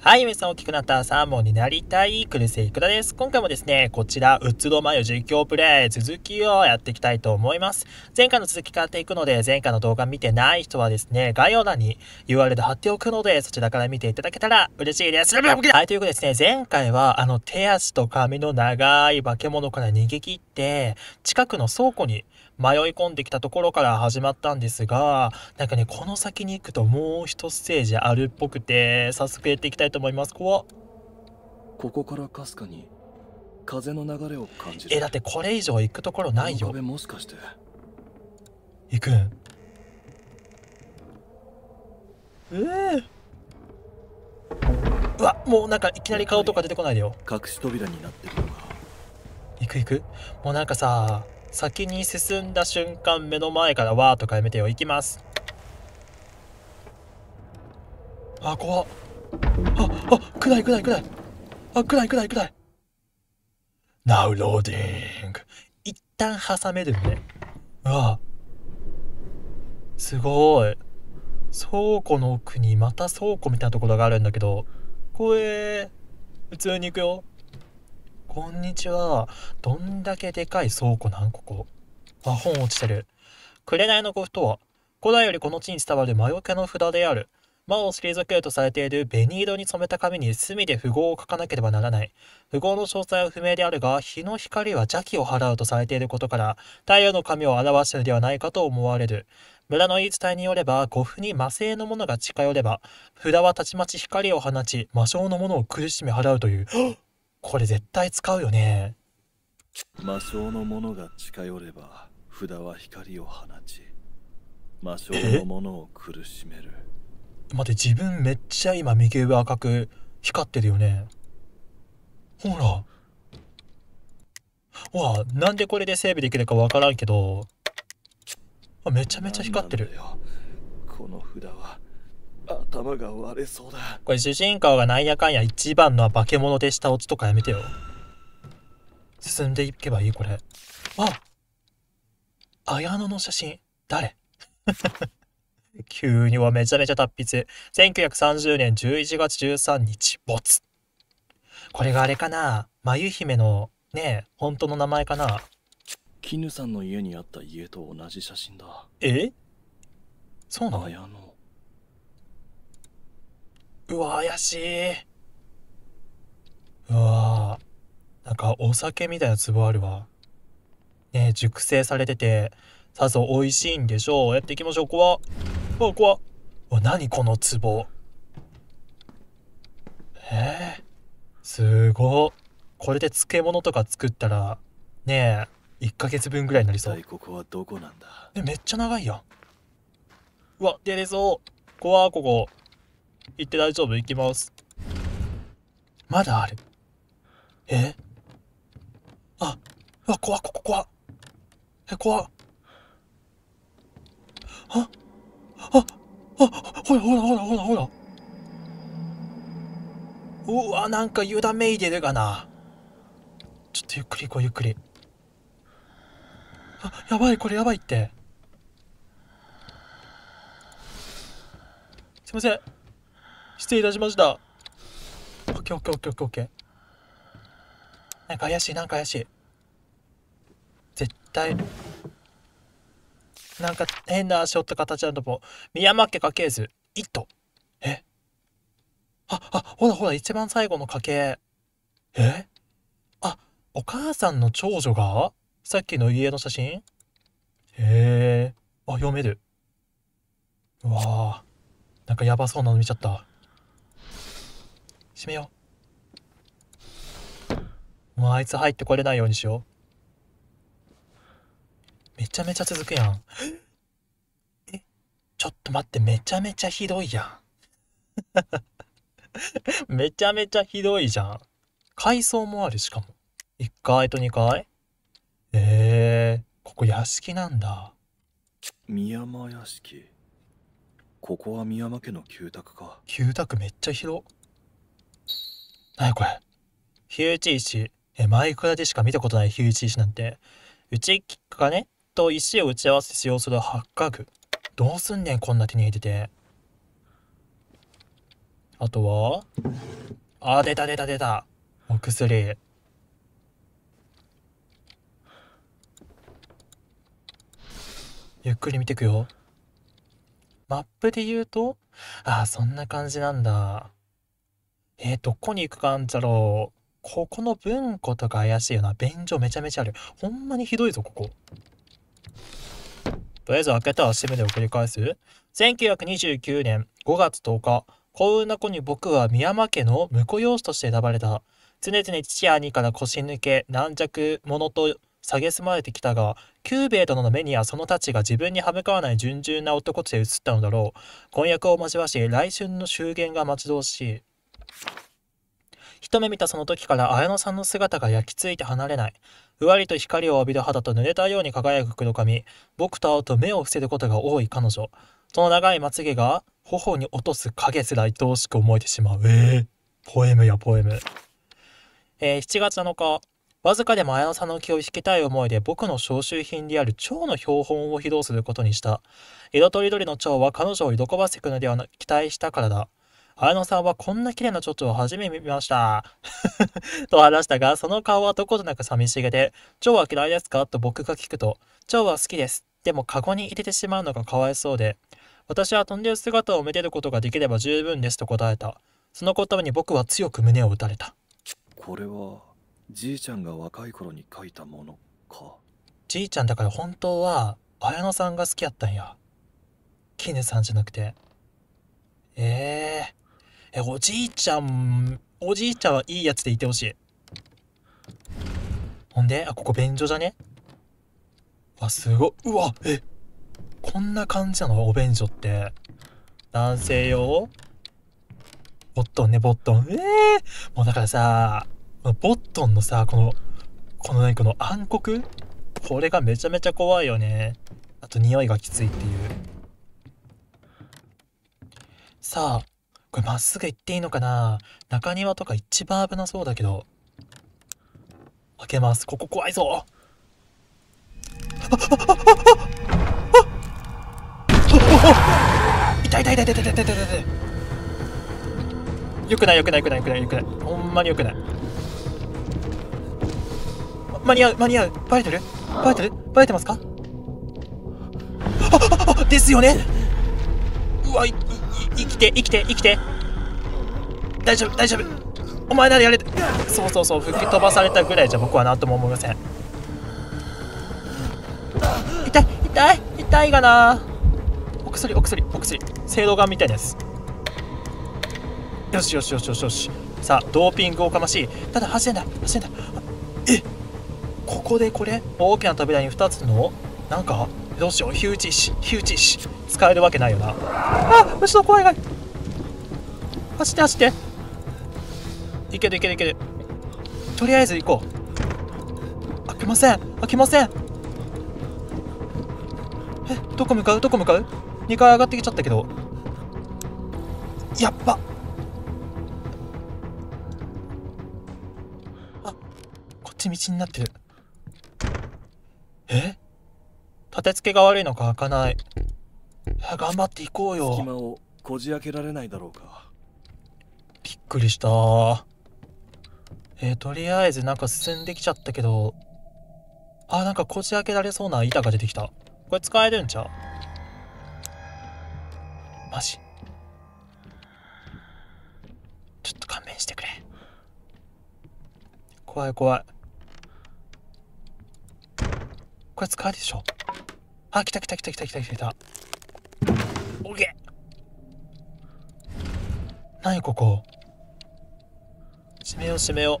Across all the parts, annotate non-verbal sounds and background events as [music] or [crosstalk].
はい、皆さん大きくなったサーモンになりたい、クルセイクラです。今回もですね、こちら、うつろまよ実況プレイ、続きをやっていきたいと思います。前回の続き買っていくので、前回の動画見てない人はですね、概要欄に URL 貼っておくので、そちらから見ていただけたら嬉しいです。はい、ということでですね、前回は、あの、手足と髪の長い化け物から逃げ切って、近くの倉庫に迷い込んできたところから始まったんですが、なんかね、この先に行くともう一ステージあるっぽくて、早速やっていきたいと思います。怖っ。ここからかすかに風の流れを感じる。え、だってこれ以上行くところないよ。もしかして。行くん。えー、うわもうなんかいきなり顔とか出てこないでよ隠し扉になってるのか行く行くもうなんかさ先に進んだ瞬間目の前からわーっとかやめてよ行きますあ怖ああ暗い暗い暗いあ暗い暗い暗い Now loading 一旦挟めるねああすごい倉庫の奥にまた倉庫みたいなところがあるんだけどこれ普通に行くよこんにちは。どんだけでかい倉庫なんここ。あ、本落ちてる。紅の符とは、古代よりこの地に伝わる魔除けの札である。魔を退けるとされている紅色に染めた紙に墨で符号を書かなければならない。符号の詳細は不明であるが、日の光は邪気を払うとされていることから、太陽の神を表しているのではないかと思われる。村の言い伝えによれば、五符に魔性のものが近寄れば、札はたちまち光を放ち、魔性のものを苦しめ払うという。これ絶対使うよね魔性の者が近寄れば札は光を放ち魔性のものを苦しめる待って自分めっちゃ今右上赤く光ってるよねほらわなんでこれでセーブできるかわからんけどめちゃめちゃ光ってるこの札は頭が割れそうだこれ主人公がなんやかんや一番のは化け物でしたオとかやめてよ進んでいけばいいこれあ綾乃の写真誰 [laughs] 急にはめちゃめちゃ達筆1930年11月13日没これがあれかな眉姫のねえ本当の名前かな絹さんの家にあった家と同じ写真だえそうなの綾うわ怪しいうわなんかお酒みたいな壺あるわね熟成されててさぞ美味しいんでしょうやっていきましょう怖っ怖っ怖っわ何この壺えー、すごこれで漬物とか作ったらねえ1ヶ月分ぐらいになりそうここはどこなんだめっちゃ長いやうわ出れそう怖ここ行って大丈夫行きますまだあるえあうわ怖っここ怖っえ怖っあああほらほらほらほらほらうわなんか油断めいてるかなちょっとゆっくり行こうゆっくりあやばいこれやばいってすいません失礼いたしました。オッケーオッケーオッケーオッケーオッケー。なんか怪しい、なんか怪しい。絶対。なんか変な足音形なんだもん。宮山家家系図、一えあ、あ、ほらほら、一番最後の家系。えあ、お母さんの長女がさっきの家の写真へえ。あ、読める。わあ。なんかやばそうなの見ちゃった。閉めようもうあいつ入ってこれないようにしようめちゃめちゃ続くやんえちょっと待ってめちゃめちゃひどいやん [laughs] めちゃめちゃひどいじゃん階層もあるしかも1階と2階えー、ここ屋敷なんだ宮間屋敷ここは宮間家の旧宅か旧宅めっちゃ広何これ火打ち石えマイクラでしか見たことない火打ち石なんて打ち金と石を打ち合わせ使用する八角どうすんねんこんな手に入れててあとはあ出た出た出たお薬ゆっくり見てくよマップで言うとああそんな感じなんだえー、どこに行くかんじゃろう。ここの文庫とか怪しいよな。便所めちゃめちゃある。ほんまにひどいぞ、ここ。とりあえず開けたら閉めでを繰り返す。1929年5月10日、幸運な子に僕は宮山家の婿養子として選ばれた。常々父や兄から腰抜け、軟弱者と蔑まれてきたが、久兵衛殿の目にはその太刀が自分に歯向かわない純々な男として映ったのだろう。婚約を交わし、来春の終言が待ち遠しい。一目見たその時から綾乃さんの姿が焼き付いて離れない。ふわりと光を浴びる肌と濡れたように輝く黒髪。僕と会うと目を伏せることが多い彼女。その長いまつげが頬に落とす影すら愛おしく思えてしまう。えー、ポエムやポエム。えー、7月7日。わずかでも綾乃さんの気を引きたい思いで僕の召集品である蝶の標本を披露することにした。色とりどりの蝶は彼女を喜ばせてくのではな期待したからだ。綾野さんはこんな綺麗な蝶々を初めて見ました。[laughs] と話したが、その顔はどことなく寂しげで、蝶は嫌いですかと僕が聞くと、蝶は好きです。でも、カゴに入れてしまうのがかわいそうで、私は飛んでる姿を見てることができれば十分ですと答えた。その言葉に僕は強く胸を打たれた。これは、じいちゃんが若い頃に書いたものか。じいちゃんだから本当は、綾野さんが好きやったんや。絹さんじゃなくて。ええーえ、おじいちゃん、おじいちゃんはいいやつでいてほしい。ほんで、あ、ここ便所じゃねわ、すご、うわ、え、こんな感じなのお便所って。男性用ボットンね、ボットン。ええー、もうだからさ、ボットンのさ、この、この何、この暗黒これがめちゃめちゃ怖いよね。あと匂いがきついっていう。さあ、これまっすぐ行っていいのかな中庭とか一番危なそうだけど。開けます。ここ怖いぞ痛い痛い痛い痛い痛い痛いたいたいよくないよくないよくないよくないよくないほんまによくない、間に合う間に合うバレてるバレてるバレてますかですよねうわ痛て生きて生きて大丈夫大丈夫お前ならやれそうそうそう吹き飛ばされたぐらいじゃ僕は何とも思いません痛い痛い痛いがなお薬お薬お薬聖堂ガンみたいですよしよしよしよしよしさあドーピングをかましいただ走れない走れないえここでこれ大きな扉に2つのなんかどうしよう火打ち石火打ち石使えるわけないよなあ後の怖いがい走って走っていけるいけるいけるとりあえず行こう開けません開けませんえどこ向かうどこ向かう2階上がってきちゃったけどやっばあこっち道になってるえ立て付けが悪いのか開かない頑張っていこうよ隙間をこじ開けられないだろうかびっくりしたえー、とりあえずなんか進んできちゃったけどあなんかこじ開けられそうな板が出てきたこれ使えるんちゃうマジちょっと勘弁してくれ怖い怖いこれ使えるでしょあ来た来た来た来た来た来た来たオッケー何ここ目を閉めよう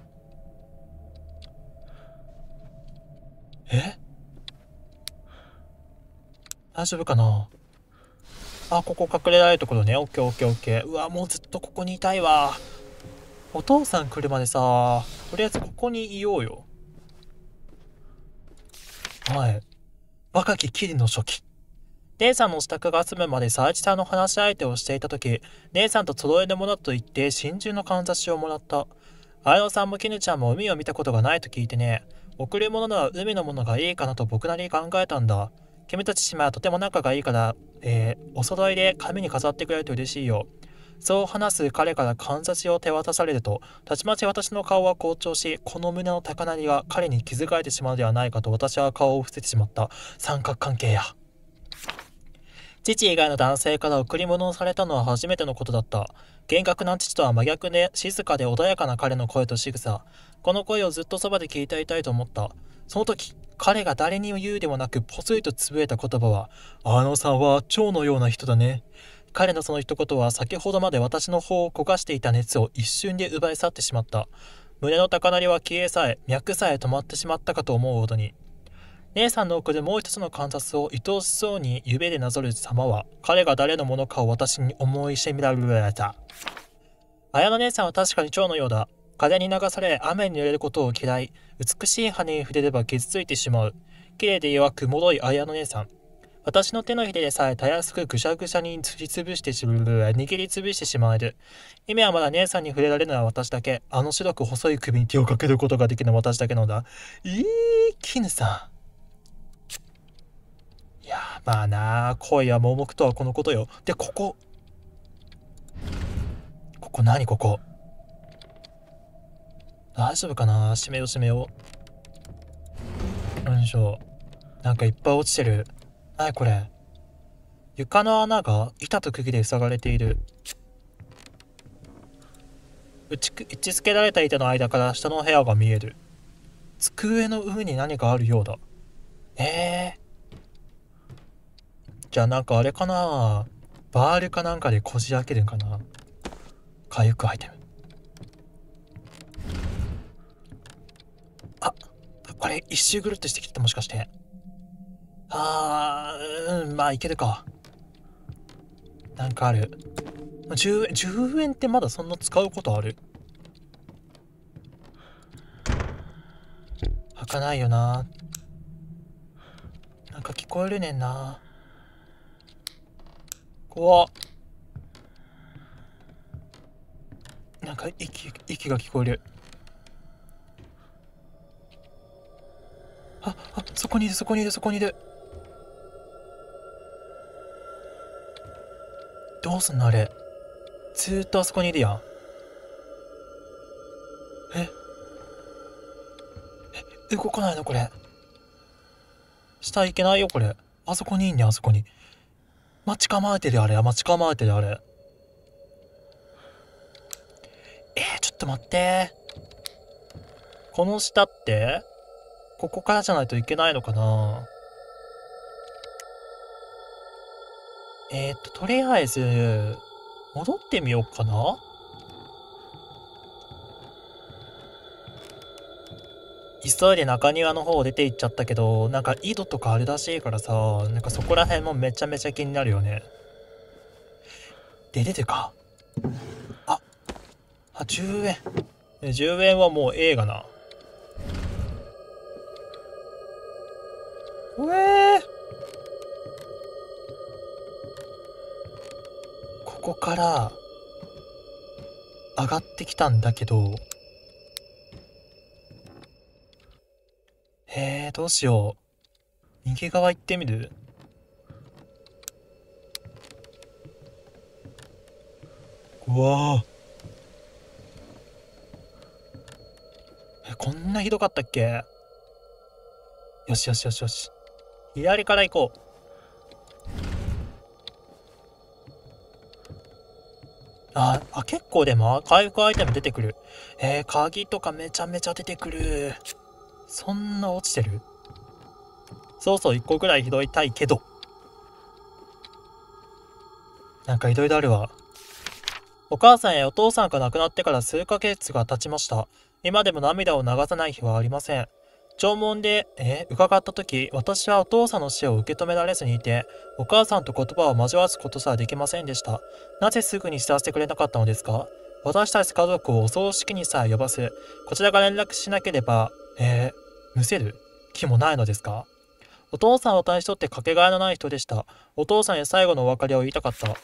え大丈夫かなあここ隠れられるところねオッケーオッケーオッケーうわもうずっとここにいたいわお父さん来るまでさとりあえずここにいようよはい若き霧の初期姉さんの支度が済むまで佐伯さんの話し相手をしていた時姉さんと揃えるものと言って真珠のかんざしをもらった綾野さんも絹ちゃんも海を見たことがないと聞いてね、贈り物なら海のものがいいかなと僕なりに考えたんだ。君たち姉妹はとても仲がいいから、えー、お揃いで紙に飾ってくれると嬉しいよ。そう話す彼から観察を手渡されると、たちまち私の顔は好調し、この胸の高鳴りが彼に気づかれてしまうではないかと私は顔を伏せてしまった三角関係や。父以外の男性から贈り物をされたのは初めてのことだった。厳格な父とは真逆で静かで穏やかな彼の声と仕草この声をずっとそばで聞いていたいと思ったその時彼が誰にも言うでもなくポツリとつぶえた言葉は「あのさんは蝶のような人だね」彼のその一言は先ほどまで私の方を焦がしていた熱を一瞬で奪い去ってしまった胸の高鳴りは消えさえ脈さえ止まってしまったかと思うほどに姉さんの奥でもう一つの観察を愛おしそうに夢でなぞる様は彼が誰のものかを私に思いしてみられた綾野姉さんは確かに蝶のようだ風に流され雨に濡れることを嫌い美しい羽に触れれば傷ついてしまう綺麗で弱くもろい綾野姉さん私の手のひれでさえたやすくぐしゃぐしゃにつりつぶしてし握りつぶしてしまえる今はまだ姉さんに触れられるのは私だけあの白く細い首に手をかけることができない私だけのだいい絹さんやまあなあ恋は盲目とはこのことよでここここ何ここ大丈夫かな閉めよう閉めよう何でしょなんかいっぱい落ちてる何これ床の穴が板と釘で塞がれている打ち打ち付けられた板の間から下の部屋が見える机の上に何かあるようだええーじゃあなんかあれかなバールかなんかでこじ開けるんかな回復アイテム。あ、これ一周ぐるっとしてきてたもしかして。あー、うん、まあいけるか。なんかある。10円、10円ってまだそんな使うことある開かないよな。なんか聞こえるねんな。怖なんか息息が聞こえるああそこにいるそこにいるそこにいるどうすんのあれずっとあそこにいるやんええ動かないのこれ下行けないよこれあそこにいんねあそこに待ち構えてるあれ待ち構えてるあれえー、ちょっと待ってこの下ってここからじゃないといけないのかなえー、っととりあえず戻ってみようかな急いで中庭の方出て行っちゃったけど、なんか井戸とかあるらしいからさ、なんかそこら辺もめちゃめちゃ気になるよね。で、出てか。あ、あ、10円。10円はもう映画な。うえここから上がってきたんだけどえどうしよう。右側行ってみるうわえ、こんなひどかったっけよしよしよしよし。左から行こう。あ、あ結構でも回復アイテム出てくる。えー、鍵とかめちゃめちゃ出てくる。そんな落ちてるそうそう、一個ぐらい拾いたいけど。なんかいろいろあるわ。お母さんやお父さんが亡くなってから数ヶ月が経ちました。今でも涙を流さない日はありません。弔問で、え伺った時、私はお父さんの死を受け止められずにいて、お母さんと言葉を交わすことさえできませんでした。なぜすぐに知らせてくれなかったのですか私たち家族をお葬式にさえ呼ばす。こちらが連絡しなければ、えーむせる気もないのですかお父さんを対とってかけがえのない人でした。お父さんへ最後のお別れを言いたかった。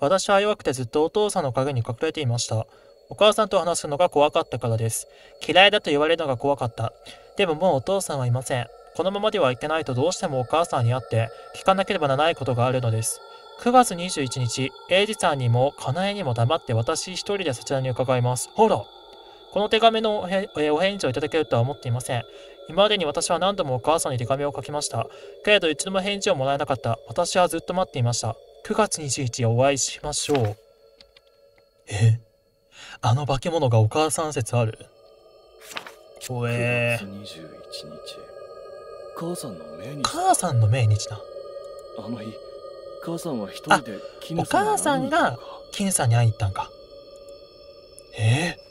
私は弱くてずっとお父さんの陰に隠れていました。お母さんと話すのが怖かったからです。嫌いだと言われるのが怖かった。でももうお父さんはいません。このままではいけないとどうしてもお母さんに会って聞かなければならないことがあるのです。9月21日、エイジさんにも、かなえにも黙って私一人でそちらに伺います。ほらこの手紙のお返事をいただけるとは思っていません。今までに私は何度もお母さんに手紙を書きました。けれど一度も返事をもらえなかった。私はずっと待っていました。9月21日お会いしましょう。えあの化け物がお母さん説ある怖え母さんの命日母さんの命日だ。あの日、母さんは一人で金さんに会いに行ったのか。お母さんが金さんに会いに行ったんか。えー、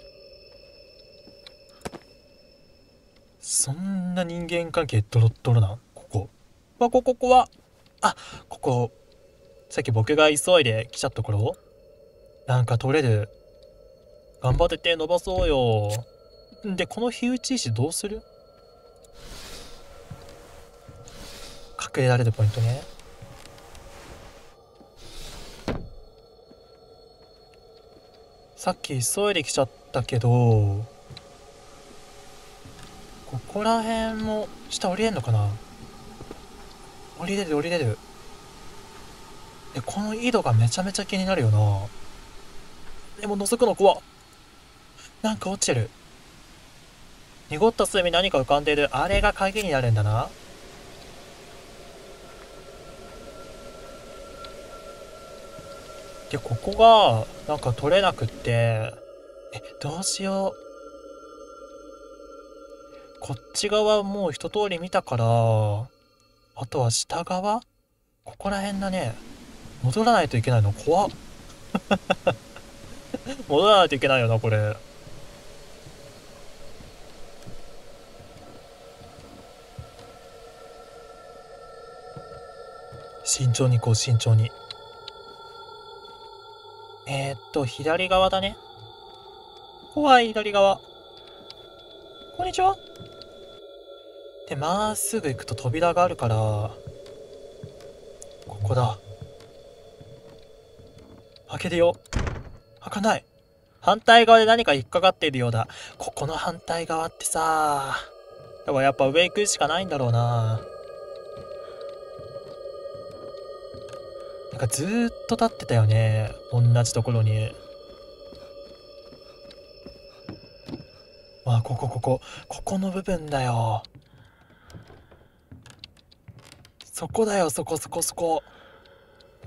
そんな人間関係ドロッドロなここわこここはあここさっき僕が急いで来ちゃった頃なんか取れる頑張って手伸ばそうよでこの火打ち石どうする隠れられるポイントねさっき急いで来ちゃったけどここら辺も下降りれんのかな降りれる降りれるでこの井戸がめちゃめちゃ気になるよなでも覗くの怖なんか落ちてる濁った隅面何か浮かんでいるあれが鍵になるんだなでここがなんか取れなくってえどうしようこっち側もう一通り見たから、あとは下側ここら辺だね。戻らないといけないの怖っ。[laughs] 戻らないといけないよな、これ。慎重にこう、慎重に。えー、っと、左側だね。怖い、左側。こんにちは。でまっすぐ行くと扉があるからここだ開けるよ開かない反対側で何か引っかかっているようだここの反対側ってさやっぱやっぱ上行くしかないんだろうななんかずっと立ってたよね同じところにあここここここの部分だよそこだよそこそこそこ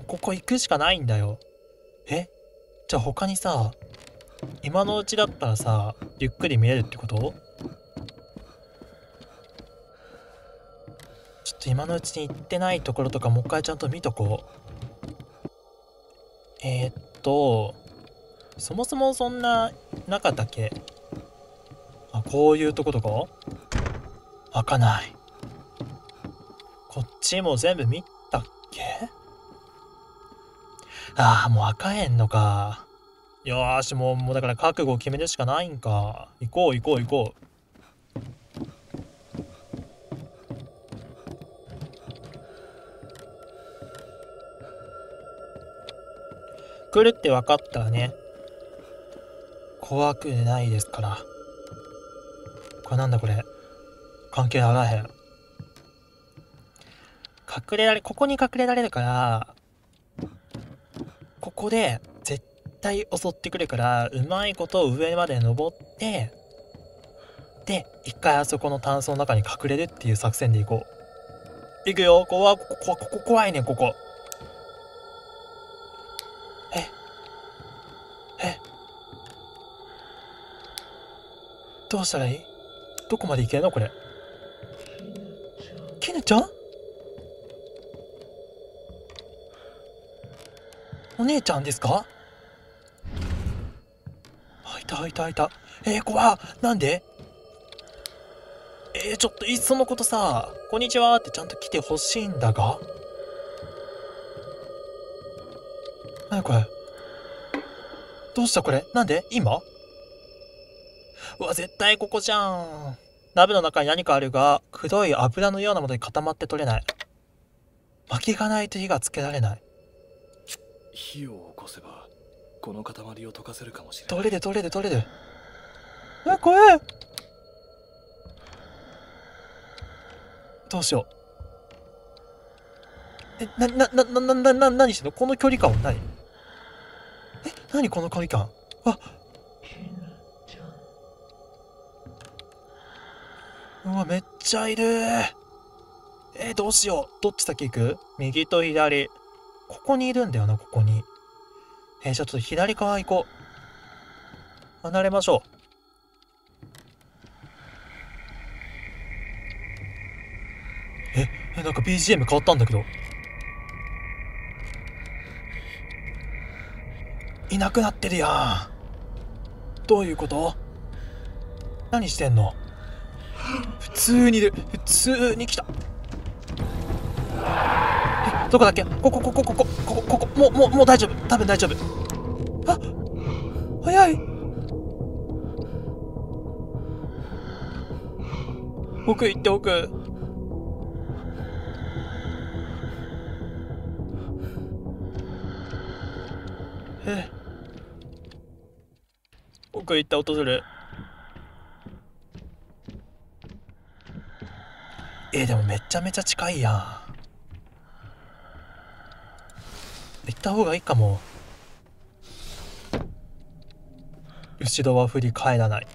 ここ行くしかないんだよえじゃあ他にさ今のうちだったらさゆっくり見えるってことちょっと今のうちに行ってないところとかもう一回ちゃんと見とこうえー、っとそもそもそんな中だっけあこういうとことか開かないこっちも全部見たっけああ、もうあかへんのか。よーし、もう、もうだから覚悟を決めるしかないんか。行こう行こう行こう。来るって分かったらね、怖くないですから。これなんだこれ。関係あらへん。れられ、ここに隠れられるから、ここで絶対襲ってくるから、うまいこと上まで登って、で、一回あそこの炭素の中に隠れるっていう作戦でいこう。いくよ、ここここ、ここ怖いね、ここ。え、え、どうしたらいいどこまで行けるのこれ。キヌちゃんお姉ちゃんですかあいたいたいたえー、怖なんでえー、ちょっといっそのことさ「こんにちは」ってちゃんと来てほしいんだが何これどうしたこれなんで今うわ絶対ここじゃん鍋の中に何かあるがくどい油のようなものに固まって取れない薪がないと火がつけられない火を起こせばこの塊を溶かせるかもしれない取れで取れで取れであ怖いどうしようえななななななな何してんのこの距離感は何え何この距離感あうわめっちゃいるえー、どうしようどっち先行く右と左ここにいるんだよな、ここに。えー、ちょっと左側行こう。離れましょう。え、え、なんか BGM 変わったんだけど。いなくなってるやん。どういうこと何してんの普通にいる。普通に来た。どこだっけここここここここここもうもうもう大丈夫多分大丈夫あ早い奥行って奥え奥行った音するえでもめちゃめちゃ近いやん行った方がいいかも後ろは振り返らない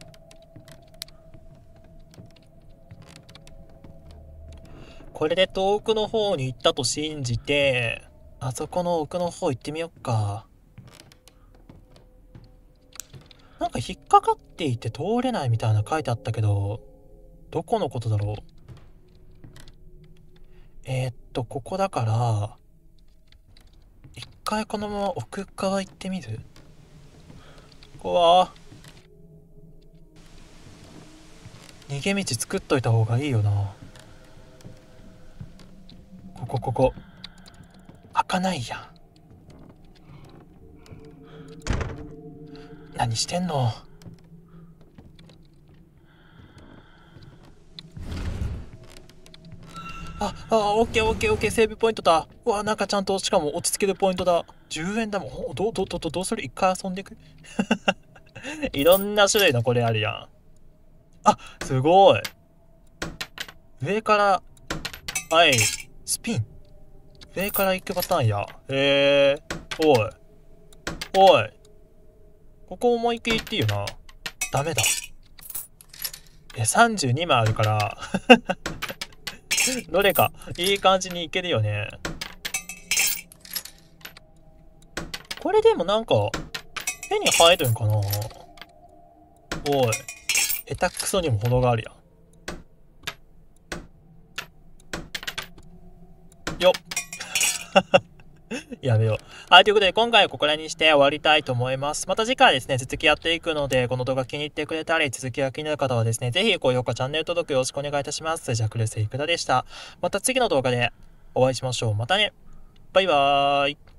これで遠くの方に行ったと信じてあそこの奥の方行ってみよっかなんか引っかかっていて通れないみたいな書いてあったけどどこのことだろうえー、っとここだから回このまま奥側行ってみるここは逃げ道作っといた方がいいよなここここ開かないやん何してんのあ、あ、オッケーオッケーオッケー、セーブポイントだ。うわ、なんかちゃんと、しかも落ち着けるポイントだ。10円だもん。ど、ど、ど、ど、どうする一回遊んでいく [laughs] いろんな種類のこれあるやん。あ、すごい。上から、はい、スピン。上から行くパターンや。へえー、おい。おい。ここ思いっきり行っていいよな。ダメだ。え、32枚あるから [laughs] どれか、いい感じにいけるよね。これでもなんか、手に入るんかなおい。下手くそにも程があるやん。よっ。[laughs] やめよう。はい、ということで今回はここらにして終わりたいと思います。また次回ですね、続きやっていくので、この動画気に入ってくれたり、続きが気になる方はですね、ぜひ高評価、チャンネル登録よろしくお願いいたします。じゃクルセイクダでした。また次の動画でお会いしましょう。またね。バイバーイ。